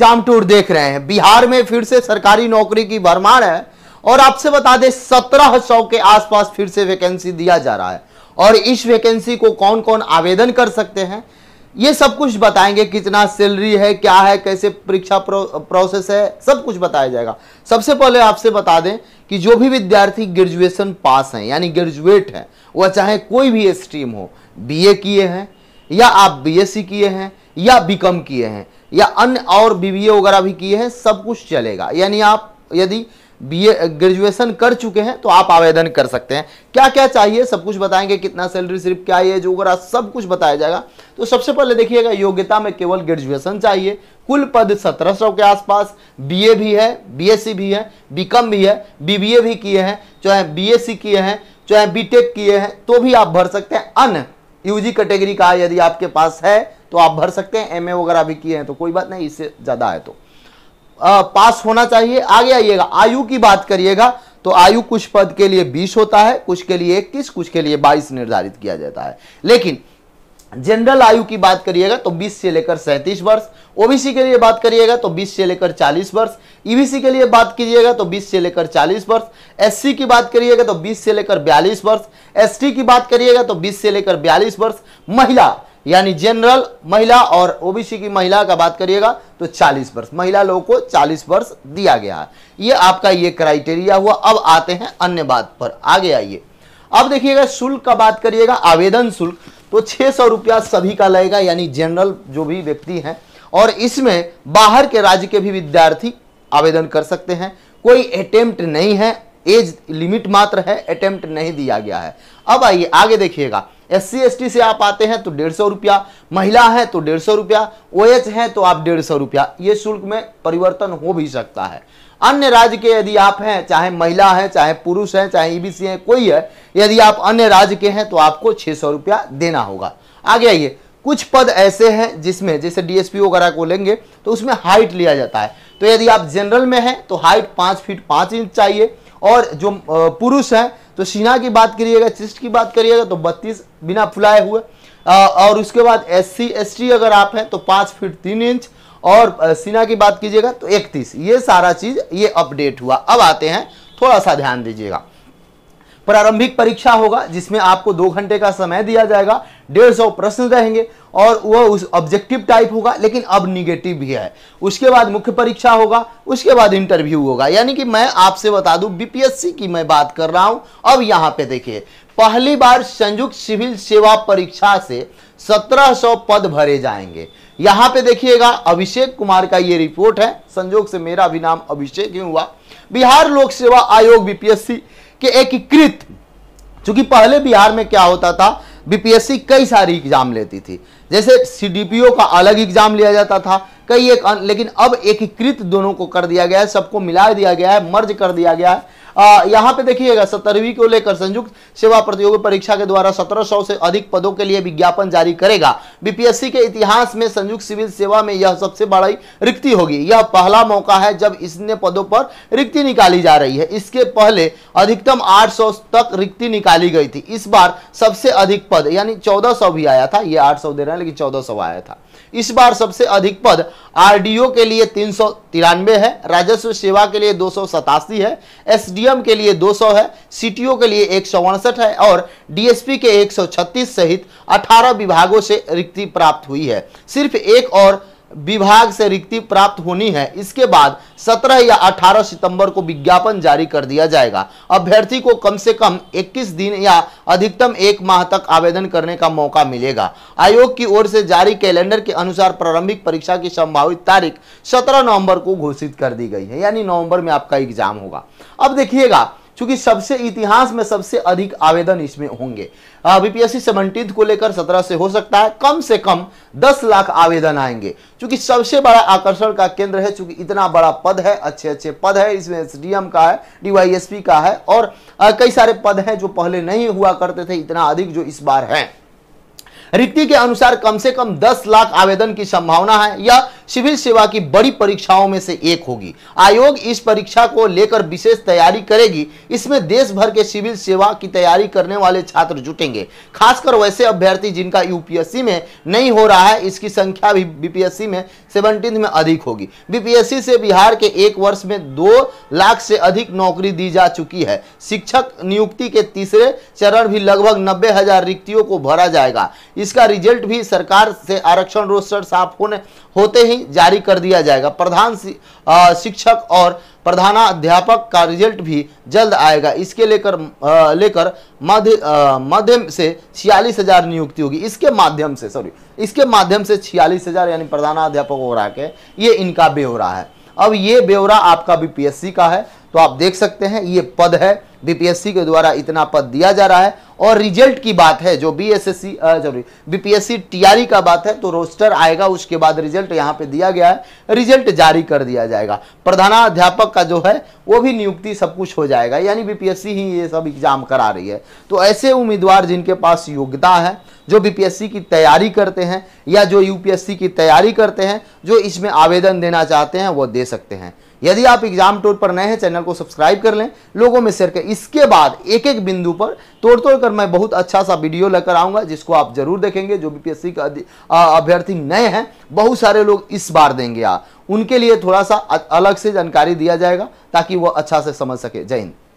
exam tour देख रहे हैं बिहार में फिर से सरकारी नौकरी की भरमार है और आपसे बता दें सत्रह सौ के आसपास फिर से वैकेंसी दिया जा रहा है और इस वैकेंसी को कौन कौन आवेदन कर सकते हैं ये सब कुछ बताएंगे कितना सैलरी है क्या है कैसे परीक्षा प्रो, प्रोसेस है सब कुछ बताया जाएगा सबसे पहले आपसे बता दें कि जो भी विद्यार्थी ग्रेजुएशन पास हैं यानी ग्रेजुएट हैं वह चाहे कोई भी स्ट्रीम हो बीए किए हैं या आप बीएससी किए हैं या बीकॉम किए हैं या अन्य और बीबीए वगैरह भी किए हैं सब कुछ चलेगा यानी आप यदि बीए ग्रेजुएशन कर चुके हैं तो आप आवेदन कर सकते हैं क्या क्या चाहिए सब कुछ बताएंगे कितना सैलरी सिर्फ क्या एज वगैरह सब कुछ बताया जाएगा तो सबसे पहले देखिएगा योग्यता में केवल ग्रेजुएशन चाहिए कुल पद सौ के आसपास बीए भी है बीएससी भी है बीकॉम भी है बीबीए भी किए हैं चाहे बीएससी किए हैं चाहे बीटेक किए हैं तो भी आप भर सकते हैं अन यूजी कैटेगरी का यदि आपके पास है तो आप भर सकते हैं एमए वगैरह भी किए हैं तो कोई बात नहीं इससे ज़्यादा है तो आ, पास होना चाहिए आगे आइएगा आयु की बात करिएगा तो आयु कुछ पद के लिए 20 होता है कुछ के लिए 21 कुछ के लिए 22 निर्धारित किया जाता है लेकिन जनरल आयु की बात करिएगा तो 20 से लेकर सैंतीस वर्ष ओबीसी के लिए बात करिएगा तो 20 से लेकर 40 वर्ष ईबीसी e के लिए बात कीजिएगा तो 20 से लेकर 40 वर्ष एससी की बात करिएगा तो 20 से लेकर 42 वर्ष एसटी की बात करिएगा तो 20 से लेकर 42 वर्ष महिला यानी जनरल महिला और ओबीसी की महिला का बात करिएगा तो 40 वर्ष महिला लोगों को 40 वर्ष दिया गया है ये आपका ये क्राइटेरिया हुआ अब आते हैं अन्य बात पर आगे आइए अब देखिएगा शुल्क का बात करिएगा आवेदन शुल्क तो छह सौ रुपया सभी का लगेगा यानी जनरल जो भी व्यक्ति हैं और इसमें बाहर के राज्य के भी विद्यार्थी आवेदन कर सकते हैं कोई अटेम्प्ट नहीं है एज लिमिट मात्र है अटेम्प्ट नहीं दिया गया है अब आइए आगे देखिएगा एस सी से आप आते हैं तो डेढ़ सौ रुपया महिला है तो डेढ़ सौ रुपया ओ एच है तो आप डेढ़ सौ रुपया ये शुल्क में परिवर्तन हो भी सकता है अन्य राज्य के यदि आप हैं चाहे महिला हैं चाहे पुरुष हैं चाहे ईबीसी e हैं कोई है यदि आप अन्य राज्य के हैं तो आपको छह सौ रुपया देना होगा आगे आइए कुछ पद ऐसे हैं जिसमें जैसे डीएसपी वगैरह को लेंगे तो उसमें हाइट लिया जाता है तो यदि आप जनरल में हैं तो हाइट पाँच फीट पाँच इंच चाहिए और जो पुरुष है तो सीना की बात करिएगा चिस्ट की बात करिएगा तो बत्तीस बिना फुलाए हुए और उसके बाद एस सी अगर आप हैं तो पाँच फीट तीन इंच और सीना की बात कीजिएगा तो इकतीस ये सारा चीज़ ये अपडेट हुआ अब आते हैं थोड़ा सा ध्यान दीजिएगा प्रारंभिक परीक्षा होगा जिसमें आपको दो घंटे का समय दिया जाएगा डेढ़ सौ प्रश्न रहेंगे और वह उस ऑब्जेक्टिव टाइप होगा लेकिन अब निगेटिव भी है उसके बाद मुख्य परीक्षा होगा उसके बाद इंटरव्यू होगा यानी कि मैं आपसे बता दूं बीपीएससी की मैं बात कर रहा हूं अब यहां पे देखिए पहली बार संयुक्त सिविल सेवा परीक्षा से 1700 पद भरे जाएंगे यहां पे देखिएगा अभिषेक कुमार का ये रिपोर्ट है संजोग से मेरा भी नाम अभिषेक ही हुआ बिहार लोक सेवा आयोग बीपीएससी के एकीकृत चूंकि पहले बिहार में क्या होता था बीपीएससी कई सारी एग्ज़ाम लेती थी जैसे सीडीपीओ का अलग एग्ज़ाम लिया जाता था कई एक लेकिन अब एकीकृत दोनों को कर दिया गया है सबको मिला दिया गया है मर्ज कर दिया गया है यहाँ पे देखिएगा सत्रहवीं को लेकर संयुक्त सेवा प्रतियोगी परीक्षा के द्वारा 1700 से अधिक पदों के लिए विज्ञापन जारी करेगा बीपीएससी के इतिहास में संयुक्त सिविल सेवा में यह सबसे बड़ी रिक्ति होगी यह पहला मौका है जब इसने पदों पर रिक्ति निकाली जा रही है इसके पहले अधिकतम आठ तक रिक्ति निकाली गई थी इस बार सबसे अधिक पद यानी चौदह भी आया था ये आठ दे रहे हैं लेकिन चौदह आया था इस बार सबसे अधिक पद आरडीओ के लिए तीन है राजस्व सेवा के लिए दो है एसडीएम के लिए 200 है सीटीओ के लिए एक है और डीएसपी के 136 सहित 18 विभागों से रिक्ति प्राप्त हुई है सिर्फ एक और विभाग से रिक्ति प्राप्त होनी है इसके बाद 17 या 18 सितंबर को विज्ञापन जारी कर दिया जाएगा अभ्यर्थी को कम से कम 21 दिन या अधिकतम एक माह तक आवेदन करने का मौका मिलेगा आयोग की ओर से जारी कैलेंडर के अनुसार प्रारंभिक परीक्षा की संभावित तारीख 17 नवंबर को घोषित कर दी गई है यानी नवंबर में आपका एग्जाम होगा अब देखिएगा क्योंकि सबसे इतिहास में सबसे अधिक आवेदन इसमें होंगे बीपीएससी हाँ, सेवनटीन को लेकर सत्रह से हो सकता है कम से कम दस लाख आवेदन आएंगे क्योंकि सबसे बड़ा आकर्षण का केंद्र है चूंकि इतना बड़ा पद है अच्छे अच्छे पद है इसमें एसडीएम का है डीवाईएसपी का है और कई सारे पद हैं जो पहले नहीं हुआ करते थे इतना अधिक जो इस बार है रिक्ति के अनुसार कम से कम दस लाख आवेदन की संभावना है या सिविल सेवा की बड़ी परीक्षाओं में से एक होगी आयोग इस परीक्षा को लेकर विशेष तैयारी करेगी इसमें देश भर के सिविल सेवा की तैयारी करने वाले छात्र जुटेंगे खासकर वैसे अभ्यर्थी जिनका यूपीएससी में नहीं हो रहा है इसकी संख्या भी बीपीएससी में सेवनटीन में अधिक होगी बीपीएससी से बिहार के एक वर्ष में दो लाख से अधिक नौकरी दी जा चुकी है शिक्षक नियुक्ति के तीसरे चरण भी लगभग नब्बे हजार रिक्तियों को भरा जाएगा इसका रिजल्ट भी सरकार से आरक्षण रोस्टर साफ होने होते ही जारी कर दिया जाएगा प्रधान शिक्षक और प्रधानाध्यापक का रिजल्ट भी जल्द आएगा इसके लेकर लेकर मध्य माध्यम से छियालीस हजार नियुक्ति होगी इसके माध्यम से सॉरी इसके माध्यम से छियालीस हजार यानी प्रधानाध्यापक हो रहा है ये इनका ब्यौरा है अब ये ब्यौरा आपका बीपीएससी का है तो आप देख सकते हैं ये पद है बीपीएससी के द्वारा इतना पद दिया जा रहा है और रिजल्ट की बात है जो B S S C sorry BPSC TRE का बात है तो रोस्टर आएगा उसके बाद रिजल्ट यहां पे दिया गया है रिजल्ट जारी कर दिया जाएगा प्रधानाध्यापक का जो है वो भी नियुक्ति सब कुछ हो जाएगा यानी बीपीएससी ही ये सब एग्जाम करा रही है तो ऐसे उम्मीदवार जिनके पास योग्यता है जो बीपीएससी की तैयारी करते हैं या जो यूपीएससी की तैयारी करते हैं जो इसमें आवेदन देना चाहते हैं वो दे सकते हैं यदि आप एग्जाम टोर पर नए हैं चैनल को सब्सक्राइब कर लें लोगों में शेयर करें इसके बाद एक एक बिंदु पर तोड़ तोड़ कर पर मैं बहुत अच्छा सा वीडियो लेकर आऊंगा जिसको आप जरूर देखेंगे जो बीपीएससी का अभ्यर्थी नए हैं बहुत सारे लोग इस बार देंगे आ उनके लिए थोड़ा सा अलग से जानकारी दिया जाएगा ताकि वो अच्छा से समझ सके जय हिंद